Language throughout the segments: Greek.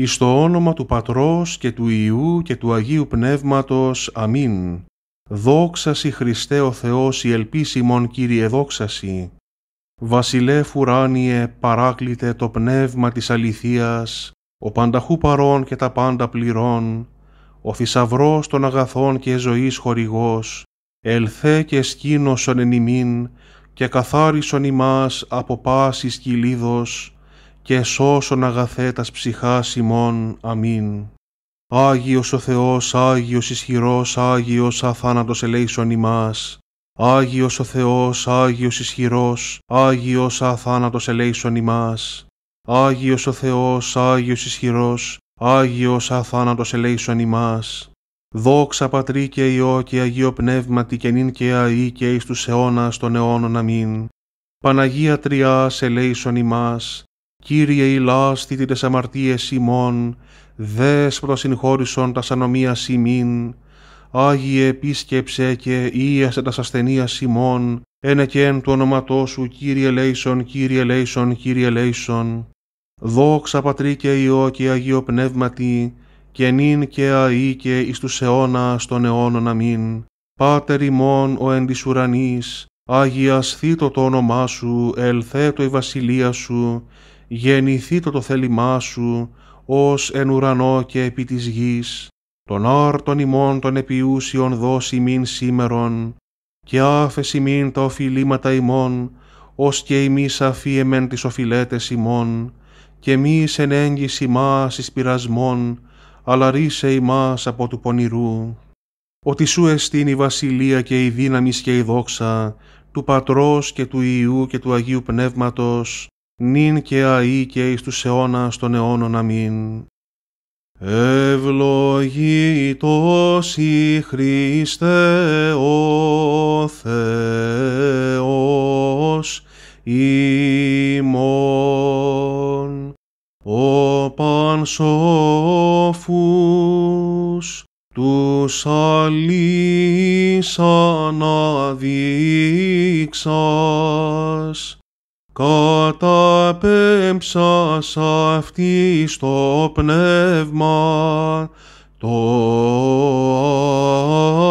εις το όνομα του Πατρός και του Ιού και του Αγίου Πνεύματος. Αμήν. Δόξαση Χριστέ ο Θεός η ελπίσιμον Κύριε δόξαση. Βασιλεύ φουράνιε παράκλητε το πνεύμα της αληθείας, ο πανταχού παρών και τα πάντα πληρών, ο θησαυρός των αγαθών και ζωής χορηγός, ελθέ και σκήνωσον εν ημίν, και καθάρισον ημάς από πάσης κυλίδος, και σώσον αγαθέτας ψυχάς ημών. Αμήν. Άγιος ο Θεός, Άγιος ισχυρός, Άγιος αθάνατος ελέησον ημάς. Άγιος ο Θεός, Άγιος ισχυρός, Άγιος αθάνατος ελέησον ημάς. Άγιος ο Θεός, Άγιος ισχυρός, Άγιος αθάνατος ελέησον ημάς. Δόξα Πατρί και Υιό και Αγίο Πνεύματι και νυν και αΐ και εις τους αιώνας των αιώνων. Αμήν. Παναγία Τριάς ελέησον ημάς, Κύριε ηλάστη της αμαρτίες ημών, δες προσυγχώρησον τα σανομία ημίν, Άγιε επίσκεψε και ίασε τα ασθενείας ημών, ένε και εν του ονοματό σου Κύριε Λέισον, Κύριε Λέισον, Κύριε Λέισον. Δόξα Πατρί και και Αγίο Πνεύματι, και νυν και αΐ και εις τους αιώνας των αιώνων αμήν. Πάτερ ημών ο εν της ουρανής, Άγιας σθήτω το όνομά σου, ελθέτω η βασιλεία σου, γεννηθεί το το θέλημά σου, ως εν ουρανό και επί της γης, τον άρτον ημών των επιούσιων δώσει μην σήμερον, και άφεση μην τα οφειλήματα ημών, ως και εμείς αφίεμεν τις οφειλέτες ημών, και μη εν έγκυση μας εις αλλά ρίσε ημάς από του πονηρού. Ότι σου εστίν η βασιλεία και η δύναμη και η δόξα, του Πατρός και του Ιού και του Αγίου Πνεύματος, νυν και αή και εις τους αιώνας των αιώνων αμήν. Ευλογητός η Χριστέ ο Θεός ημών, ο πανσόφους τους αλείς αναδείξας, καταπέμψας αυτή στο πνεύμα το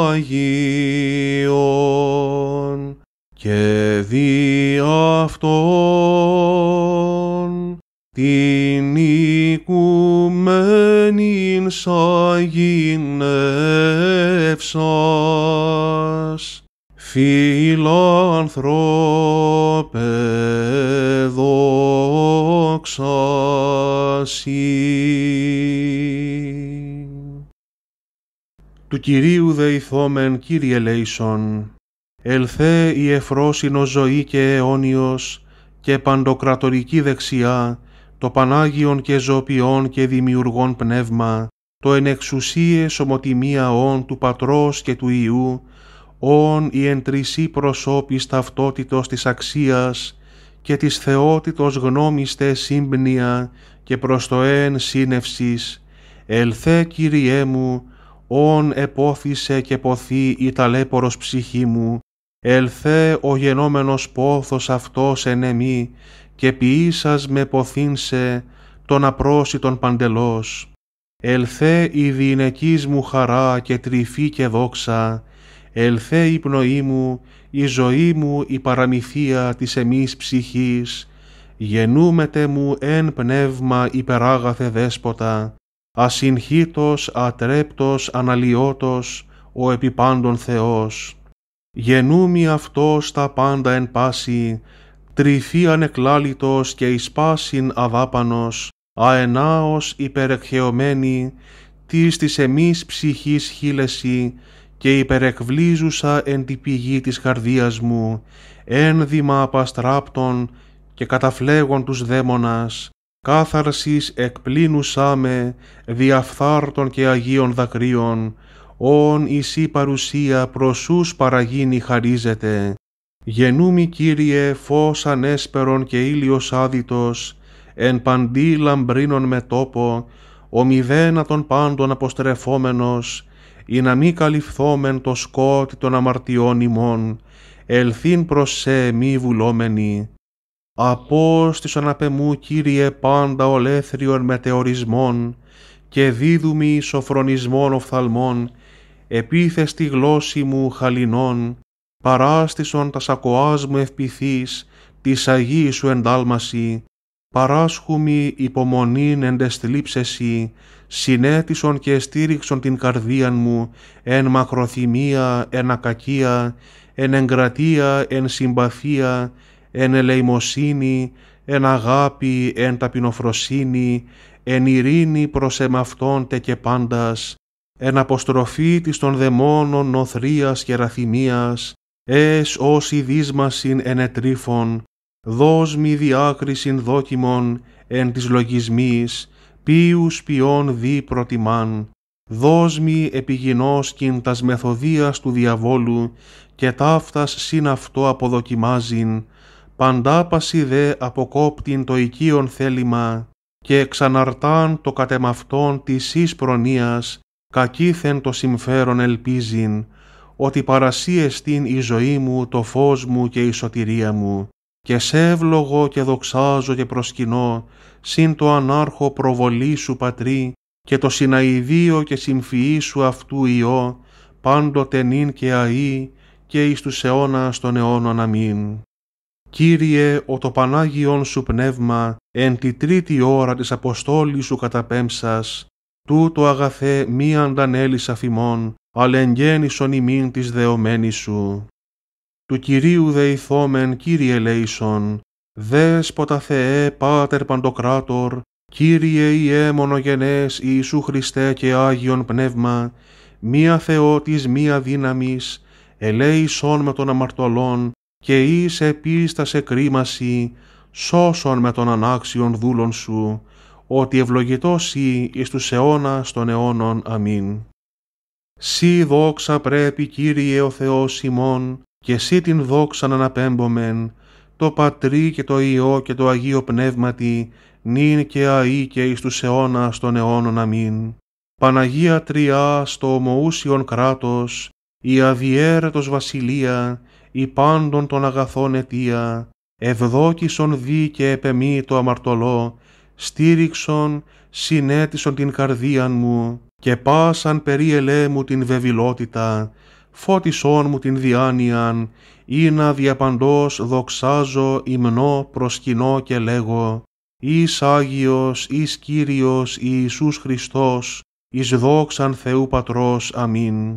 Αγίον και δι' αυτόν την οικουμένην σαγηνεύσας Φιλάνθρωπε, δόξα Του Κυρίου δεηθόμεν Κύριε Λέισον, ελθέ η εφρόσινο ζωή και αιώνιος και παντοκρατορική δεξιά, το Πανάγιον και Ζωπιόν και δημιουργών πνεύμα, το ενεξουσίε ομοτιμία όν του Πατρός και του Ιού, όν η εντρισή προσώπης ταυτότητος της αξίας και της θεότητος γνώμης τε και προς το εν σύνευσης, ελθέ Κυριέ μου, όν επόθησε και ποθεί η ταλέπορος ψυχή μου, ελθέ ο γενόμενος πόθος αυτός εν εμή, και ποιήσας με ποθήνσε τον απρόσιτον παντελώς. Ελθέ η διηνεκής μου χαρά και τρυφή και δόξα, «Ελθέ η πνοή μου, η ζωή μου, η παραμυθία της εμείς ψυχής, γενούμετε μου εν πνεύμα υπεράγαθε δέσποτα, ασυγχύτος, ατρέπτος, αναλυότος, ο επιπάντων Θεός. Γενούμι αυτός τα πάντα εν πάση, τρυφή ανεκλάλητος και εισπάσιν αδάπανος, αενάος υπερεχαιωμένη, της της εμείς ψυχής χείλεση, και υπερεκβλίζουσα εν τη πηγή της καρδίας μου, ένδυμα απαστράπτων και καταφλέγων τους δαίμονας, κάθαρσης εκπλήνουσά με διαφθάρτων και αγίων δακρύων, όν η παρουσία προσούς παραγίνει χαρίζεται. Γενούμι Κύριε φως ανέσπερον και ήλιος άδυτος, εν παντή λαμπρίνων με τόπο, ομιδένα των πάντων αποστρεφόμενος, ή να μη καλυφθόμεν το σκότη των αμαρτιών ημών, ελθύν προς σε μη βουλόμενη. Απόστησον απ' Κύριε, πάντα ολέθριον μετεωρισμών και δίδουμι σοφρονισμών οφθαλμών, επίθεστη γλώσση μου χαλινών, παράστησον τα σακοάς μου ευπηθείς, της Αγίης σου εντάλμαση, Παράσχουμη υπομονήν εν συνέτησον και στήριξον την καρδίαν μου, εν μακροθυμία, εν ακακία, εν εγκρατεία, εν συμπαθία, εν ελεημοσύνη, εν αγάπη, εν ταπεινοφροσύνη, εν ειρήνη προς εμαυτόντε και πάντας, εν αποστροφή της των δαιμόνων νοθρίας και ραθυμίας, εσ ως δύσμασιν εν δώσ' μη διάκρισιν δόκιμον εν της λογισμής, ποιους ποιών δι προτιμάν, δώσ' μη επιγεινός τας μεθοδίας του διαβόλου και ταύτας συν αυτό αποδοκιμάζειν, παντάπαση δε αποκόπτην το οικείον θέλημα και ξαναρτάν το κατεμαυτόν της εις προνοίας, κακήθεν το συμφέρον ελπίζειν, ότι παρασίεστην η ζωή μου, το φως μου και η σωτηρία μου και σε ευλογώ και δοξάζω και προσκυνώ, συν το ανάρχο προβολή σου πατρί, και το συναιδίο και συμφυή σου αυτού ιό, πάντοτε νυν και αή, και εις τους αιώνας των αιώνων αμήν. Κύριε, ο το Πανάγιον σου πνεύμα, εν τη τρίτη ώρα της αποστόλης σου καταπέμψας, τούτο αγαθέ μη αντανέλης αφημών, αλλά εν ημίν της δεωμένης σου του Κυρίου Δεϊθόμεν Κύριε λέησον, δέσποτα Θεέ Πάτερ Παντοκράτορ, Κύριε Ιε μονογενές Ιησού Χριστέ και Άγιον Πνεύμα, μία Θεό Θεότης μία δύναμης, ελέησον με τον αμαρτωλόν και εις επίστασε κρίμαση, σώσον με τον ανάξιον δούλον σου, ότι ευλογητός ή εις τους αιώνας των αιώνων. Αμήν. Σύ δόξα πρέπει Κύριε ο Θεός ημών, και εσύ την δόξαν αναπέμπομεν, το Πατρί και το Υιό και το Αγίο Πνεύματι, νυν και αΐ και εις τους αιώνας των αιώνων αμήν. Παναγία Τριά στο ομοούσιον κράτος, η αδιέρετος βασιλεία, η πάντων των αγαθών αιτία, ευδόκισον δι και επεμή το αμαρτωλό, στήριξον, συνέτησον την καρδίαν μου, και πάσαν περί μου την βεβηλότητα, φώτισόν μου την διάνοιαν, ή να διαπαντός δοξάζω υμνό προσκυνώ και λέγω, «Εις Άγιος, εις Κύριος, Ιησούς Χριστός, εις δόξαν Θεού Πατρός, αμήν.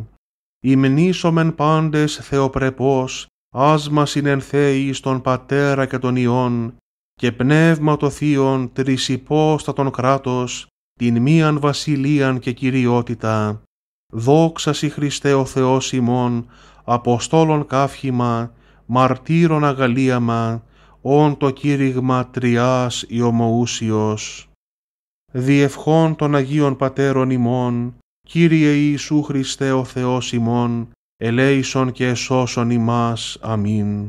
Υμνήσομεν πάντες Θεοπρεπός, άσμα συνενθέει στον Πατέρα και τον Υιών, και πνεύμα το Θείον τρισιπόστα τον κράτος, την μίαν βασιλείαν και κυριότητα, δόξα σοι Χριστέ ο Θεός ημών, Αποστόλων καύχημα, μαρτύρων αγαλίαμα, όν το κήρυγμα τριάς Ιωμοούσιος. Διευχών των Αγίων Πατέρων ημών, Κύριε Ιησού Χριστέ ο Θεός ημών, ελέησον και εσώσον ημάς. Αμήν.